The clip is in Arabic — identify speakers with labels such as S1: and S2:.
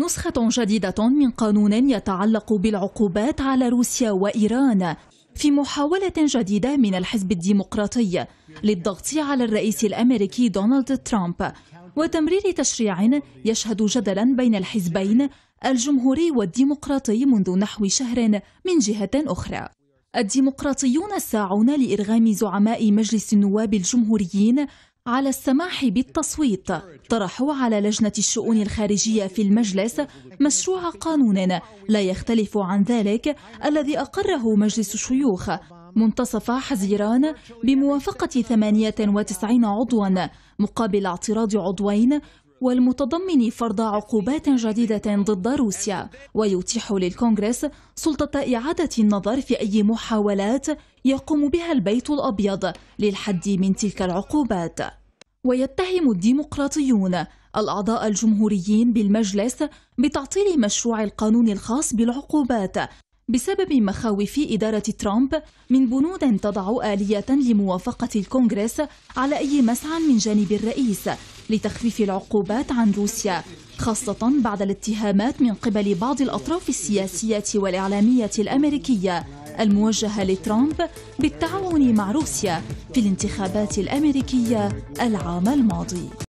S1: نسخة جديدة من قانون يتعلق بالعقوبات على روسيا وإيران في محاولة جديدة من الحزب الديمقراطي للضغط على الرئيس الأمريكي دونالد ترامب وتمرير تشريع يشهد جدلا بين الحزبين الجمهوري والديمقراطي منذ نحو شهر من جهة أخرى الديمقراطيون الساعون لإرغام زعماء مجلس النواب الجمهوريين على السماح بالتصويت طرحوا على لجنة الشؤون الخارجية في المجلس مشروع قانون لا يختلف عن ذلك الذي أقره مجلس الشيوخ منتصف حزيران بموافقة 98 عضوا مقابل اعتراض عضوين والمتضمن فرض عقوبات جديدة ضد روسيا ويتيح للكونغرس سلطة إعادة النظر في أي محاولات يقوم بها البيت الأبيض للحد من تلك العقوبات ويتهم الديمقراطيون الأعضاء الجمهوريين بالمجلس بتعطيل مشروع القانون الخاص بالعقوبات بسبب مخاوف إدارة ترامب من بنود تضع آلية لموافقة الكونغرس على أي مسعى من جانب الرئيس لتخفيف العقوبات عن روسيا خاصة بعد الاتهامات من قبل بعض الأطراف السياسية والإعلامية الأمريكية الموجهة لترامب بالتعاون مع روسيا في الانتخابات الأمريكية العام الماضي